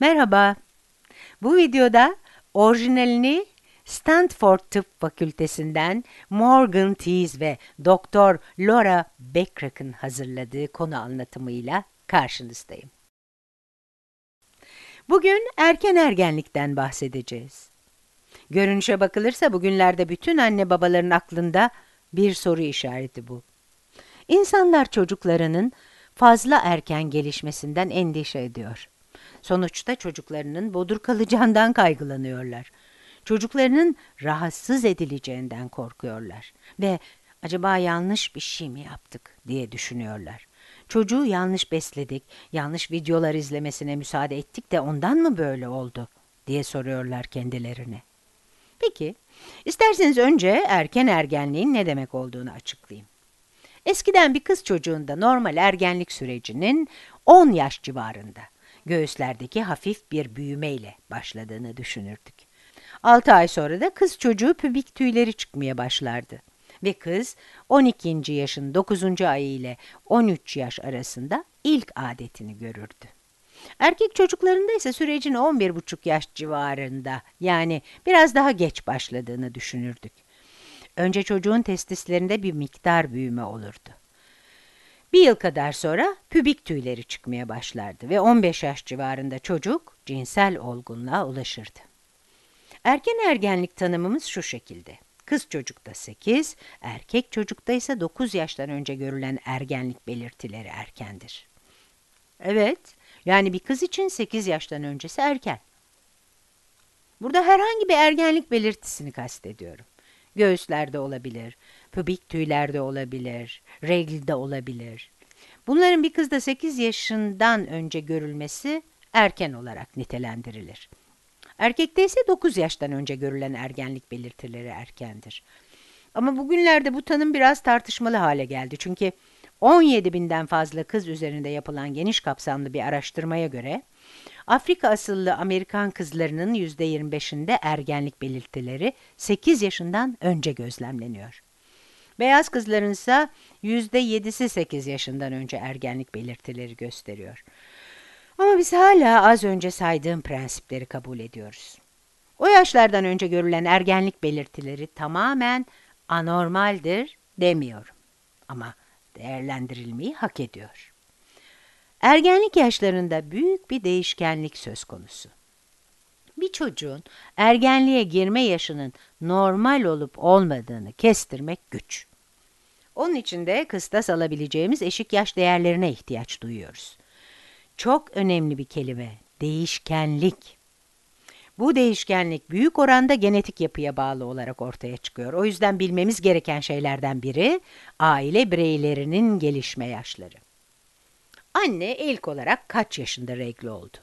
Merhaba. Bu videoda orijinalini Stanford Tıp Fakültesinden Morgan Tees ve Doktor Laura Beckrock'ın hazırladığı konu anlatımıyla karşınızdayım. Bugün erken ergenlikten bahsedeceğiz. Görünüşe bakılırsa bugünlerde bütün anne babaların aklında bir soru işareti bu. İnsanlar çocuklarının fazla erken gelişmesinden endişe ediyor. Sonuçta çocuklarının bodur kalacağından kaygılanıyorlar. Çocuklarının rahatsız edileceğinden korkuyorlar ve acaba yanlış bir şey mi yaptık diye düşünüyorlar. Çocuğu yanlış besledik, yanlış videolar izlemesine müsaade ettik de ondan mı böyle oldu diye soruyorlar kendilerine. Peki, isterseniz önce erken ergenliğin ne demek olduğunu açıklayayım. Eskiden bir kız çocuğunda normal ergenlik sürecinin 10 yaş civarında göğüslerdeki hafif bir büyümeyle başladığını düşünürdük. 6 ay sonra da kız çocuğu pübik tüyleri çıkmaya başlardı ve kız 12. yaşın 9. ayı ile 13 yaş arasında ilk adetini görürdü. Erkek çocuklarında ise sürecin 11,5 yaş civarında yani biraz daha geç başladığını düşünürdük. Önce çocuğun testislerinde bir miktar büyüme olurdu. Bir yıl kadar sonra pübik tüyleri çıkmaya başlardı ve 15 yaş civarında çocuk cinsel olgunluğa ulaşırdı. Erken ergenlik tanımımız şu şekilde. Kız çocukta 8, erkek çocukta ise 9 yaştan önce görülen ergenlik belirtileri erkendir. Evet, yani bir kız için 8 yaştan öncesi erken. Burada herhangi bir ergenlik belirtisini kastediyorum. Göğüslerde olabilir, pubik tüylerde olabilir, regilde olabilir. Bunların bir kızda 8 yaşından önce görülmesi erken olarak nitelendirilir. Erkekte ise 9 yaştan önce görülen ergenlik belirtileri erkendir. Ama bugünlerde bu tanım biraz tartışmalı hale geldi. Çünkü 17 binden fazla kız üzerinde yapılan geniş kapsamlı bir araştırmaya göre Afrika asıllı Amerikan kızlarının %25'inde ergenlik belirtileri 8 yaşından önce gözlemleniyor. Beyaz kızların ise %7'si 8 yaşından önce ergenlik belirtileri gösteriyor. Ama biz hala az önce saydığım prensipleri kabul ediyoruz. O yaşlardan önce görülen ergenlik belirtileri tamamen anormaldir demiyorum. Ama değerlendirilmeyi hak ediyor. Ergenlik yaşlarında büyük bir değişkenlik söz konusu. Bir çocuğun ergenliğe girme yaşının normal olup olmadığını kestirmek güç. Onun için de kıstas alabileceğimiz eşik yaş değerlerine ihtiyaç duyuyoruz. Çok önemli bir kelime, değişkenlik. Bu değişkenlik büyük oranda genetik yapıya bağlı olarak ortaya çıkıyor. O yüzden bilmemiz gereken şeylerden biri aile bireylerinin gelişme yaşları. Anne ilk olarak kaç yaşında regl oldu?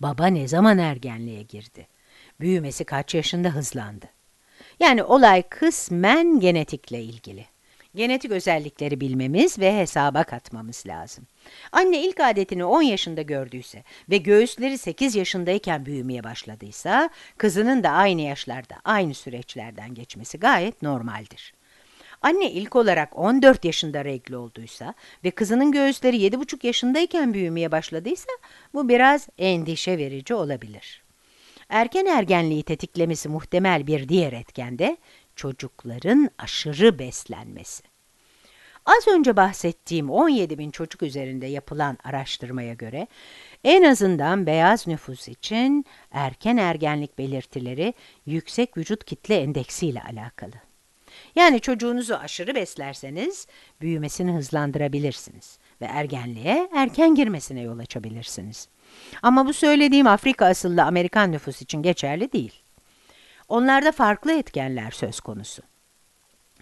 Baba ne zaman ergenliğe girdi? Büyümesi kaç yaşında hızlandı? Yani olay kısmen genetikle ilgili. Genetik özellikleri bilmemiz ve hesaba katmamız lazım. Anne ilk adetini 10 yaşında gördüyse ve göğüsleri 8 yaşındayken büyümeye başladıysa, kızının da aynı yaşlarda, aynı süreçlerden geçmesi gayet normaldir. Anne ilk olarak 14 yaşında regl olduysa ve kızının göğüsleri 7,5 yaşındayken büyümeye başladıysa bu biraz endişe verici olabilir. Erken ergenliği tetiklemesi muhtemel bir diğer etken de çocukların aşırı beslenmesi. Az önce bahsettiğim 17 bin çocuk üzerinde yapılan araştırmaya göre en azından beyaz nüfus için erken ergenlik belirtileri yüksek vücut kitle endeksi ile alakalı. Yani çocuğunuzu aşırı beslerseniz büyümesini hızlandırabilirsiniz ve ergenliğe erken girmesine yol açabilirsiniz. Ama bu söylediğim Afrika asıllı Amerikan nüfus için geçerli değil. Onlarda farklı etkenler söz konusu.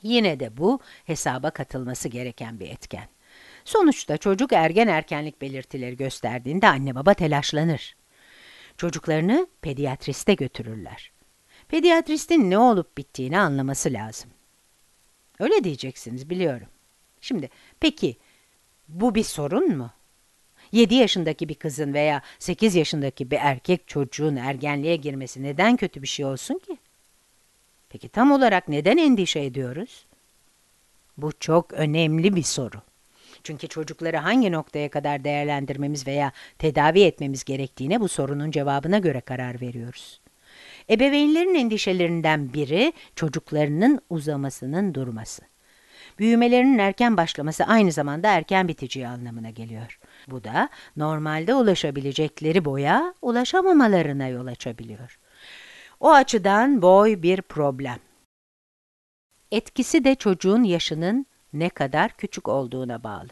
Yine de bu hesaba katılması gereken bir etken. Sonuçta çocuk ergen erkenlik belirtileri gösterdiğinde anne baba telaşlanır. Çocuklarını pediatriste götürürler. Pediatristin ne olup bittiğini anlaması lazım. Öyle diyeceksiniz biliyorum. Şimdi peki bu bir sorun mu? 7 yaşındaki bir kızın veya 8 yaşındaki bir erkek çocuğun ergenliğe girmesi neden kötü bir şey olsun ki? Peki tam olarak neden endişe ediyoruz? Bu çok önemli bir soru. Çünkü çocukları hangi noktaya kadar değerlendirmemiz veya tedavi etmemiz gerektiğine bu sorunun cevabına göre karar veriyoruz. Ebeveynlerin endişelerinden biri çocuklarının uzamasının durması. Büyümelerinin erken başlaması aynı zamanda erken biteceği anlamına geliyor. Bu da normalde ulaşabilecekleri boya ulaşamamalarına yol açabiliyor. O açıdan boy bir problem. Etkisi de çocuğun yaşının ne kadar küçük olduğuna bağlı.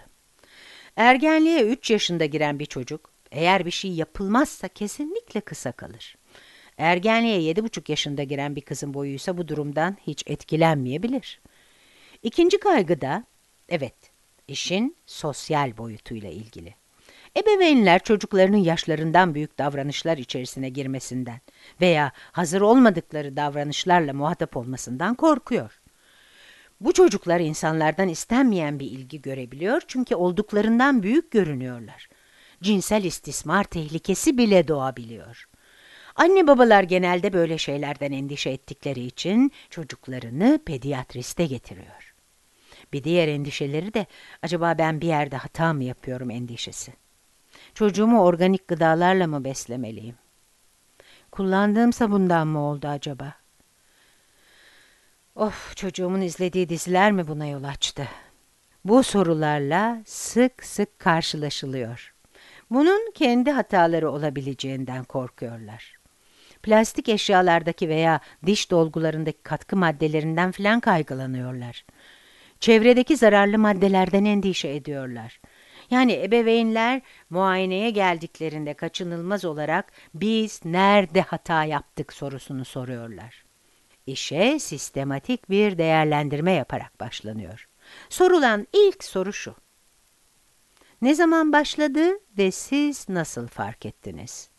Ergenliğe 3 yaşında giren bir çocuk eğer bir şey yapılmazsa kesinlikle kısa kalır. Ergenliğe yedi buçuk yaşında giren bir kızın boyuysa bu durumdan hiç etkilenmeyebilir. İkinci kaygı da, evet, işin sosyal boyutuyla ilgili. Ebeveynler çocuklarının yaşlarından büyük davranışlar içerisine girmesinden veya hazır olmadıkları davranışlarla muhatap olmasından korkuyor. Bu çocuklar insanlardan istenmeyen bir ilgi görebiliyor çünkü olduklarından büyük görünüyorlar. Cinsel istismar tehlikesi bile doğabiliyor.'' Anne babalar genelde böyle şeylerden endişe ettikleri için çocuklarını pediatriste getiriyor. Bir diğer endişeleri de acaba ben bir yerde hata mı yapıyorum endişesi. Çocuğumu organik gıdalarla mı beslemeliyim? Kullandığım sabundan mı oldu acaba? Of çocuğumun izlediği diziler mi buna yol açtı? Bu sorularla sık sık karşılaşılıyor. Bunun kendi hataları olabileceğinden korkuyorlar plastik eşyalardaki veya diş dolgularındaki katkı maddelerinden filan kaygılanıyorlar. Çevredeki zararlı maddelerden endişe ediyorlar. Yani ebeveynler muayeneye geldiklerinde kaçınılmaz olarak biz nerede hata yaptık sorusunu soruyorlar. İşe sistematik bir değerlendirme yaparak başlanıyor. Sorulan ilk soru şu. Ne zaman başladı ve siz nasıl fark ettiniz?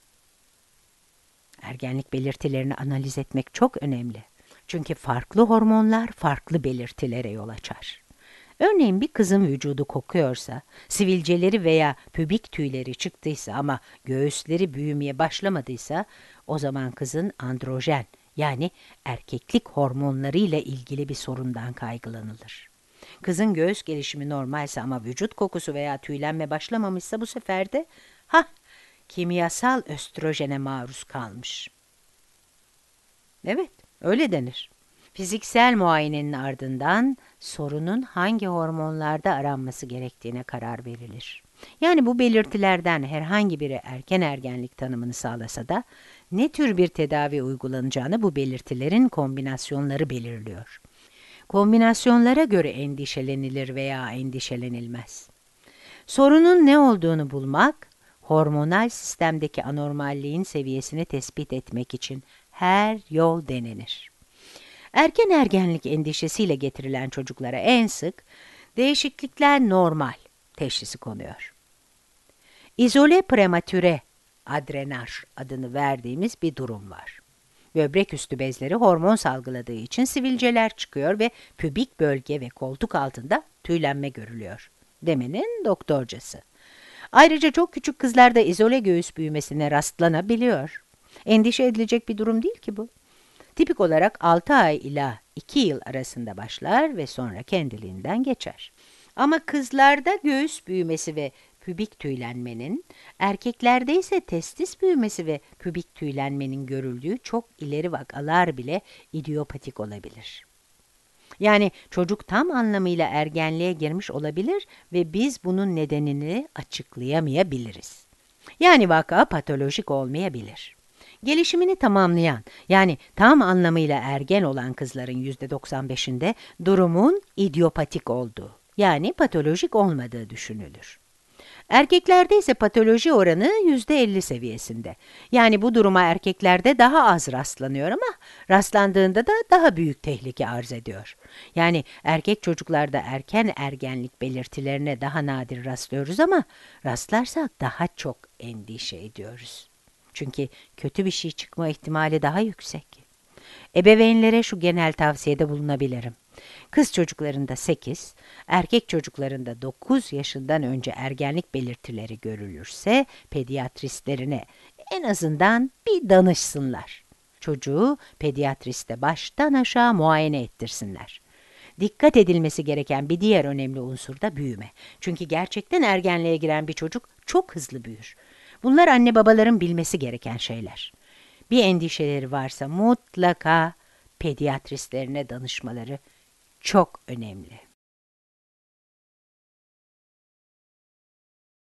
Ergenlik belirtilerini analiz etmek çok önemli. Çünkü farklı hormonlar farklı belirtilere yol açar. Örneğin bir kızın vücudu kokuyorsa, sivilceleri veya pübik tüyleri çıktıysa ama göğüsleri büyümeye başlamadıysa o zaman kızın androjen yani erkeklik hormonlarıyla ilgili bir sorundan kaygılanılır. Kızın göğüs gelişimi normalse ama vücut kokusu veya tüylenme başlamamışsa bu sefer de ha kimyasal östrojene maruz kalmış. Evet, öyle denir. Fiziksel muayenenin ardından sorunun hangi hormonlarda aranması gerektiğine karar verilir. Yani bu belirtilerden herhangi biri erken ergenlik tanımını sağlasa da ne tür bir tedavi uygulanacağını bu belirtilerin kombinasyonları belirliyor. Kombinasyonlara göre endişelenilir veya endişelenilmez. Sorunun ne olduğunu bulmak, hormonal sistemdeki anormalliğin seviyesini tespit etmek için her yol denenir. Erken ergenlik endişesiyle getirilen çocuklara en sık değişiklikler normal teşhisi konuyor. İzole prematüre adrenaj adını verdiğimiz bir durum var. Böbrek üstü bezleri hormon salgıladığı için sivilceler çıkıyor ve pübik bölge ve koltuk altında tüylenme görülüyor. Demenin doktorcası. Ayrıca çok küçük kızlarda izole göğüs büyümesine rastlanabiliyor. Endişe edilecek bir durum değil ki bu. Tipik olarak 6 ay ila 2 yıl arasında başlar ve sonra kendiliğinden geçer. Ama kızlarda göğüs büyümesi ve pübik tüylenmenin, erkeklerde ise testis büyümesi ve pübik tüylenmenin görüldüğü çok ileri vakalar bile idiopatik olabilir. Yani çocuk tam anlamıyla ergenliğe girmiş olabilir ve biz bunun nedenini açıklayamayabiliriz. Yani vaka patolojik olmayabilir. Gelişimini tamamlayan yani tam anlamıyla ergen olan kızların %95'inde durumun idiopatik olduğu yani patolojik olmadığı düşünülür. Erkeklerde ise patoloji oranı %50 seviyesinde. Yani bu duruma erkeklerde daha az rastlanıyor ama rastlandığında da daha büyük tehlike arz ediyor. Yani erkek çocuklarda erken ergenlik belirtilerine daha nadir rastlıyoruz ama rastlarsak daha çok endişe ediyoruz. Çünkü kötü bir şey çıkma ihtimali daha yüksek. Ebeveynlere şu genel tavsiyede bulunabilirim. Kız çocuklarında 8, erkek çocuklarında 9 yaşından önce ergenlik belirtileri görülürse pediatristlerine en azından bir danışsınlar. Çocuğu pediatriste baştan aşağı muayene ettirsinler. Dikkat edilmesi gereken bir diğer önemli unsur da büyüme. Çünkü gerçekten ergenliğe giren bir çocuk çok hızlı büyür. Bunlar anne babaların bilmesi gereken şeyler. Bir endişeleri varsa mutlaka pediatristlerine danışmaları çok önemli.